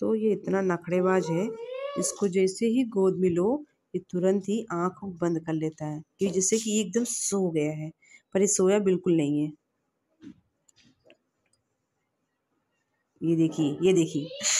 तो ये इतना नखड़ेबाज है इसको जैसे ही गोद में लो ये तुरंत ही आँख बंद कर लेता है ये जैसे कि ये एकदम सो गया है पर ये सोया बिल्कुल नहीं है ये देखिए ये देखिए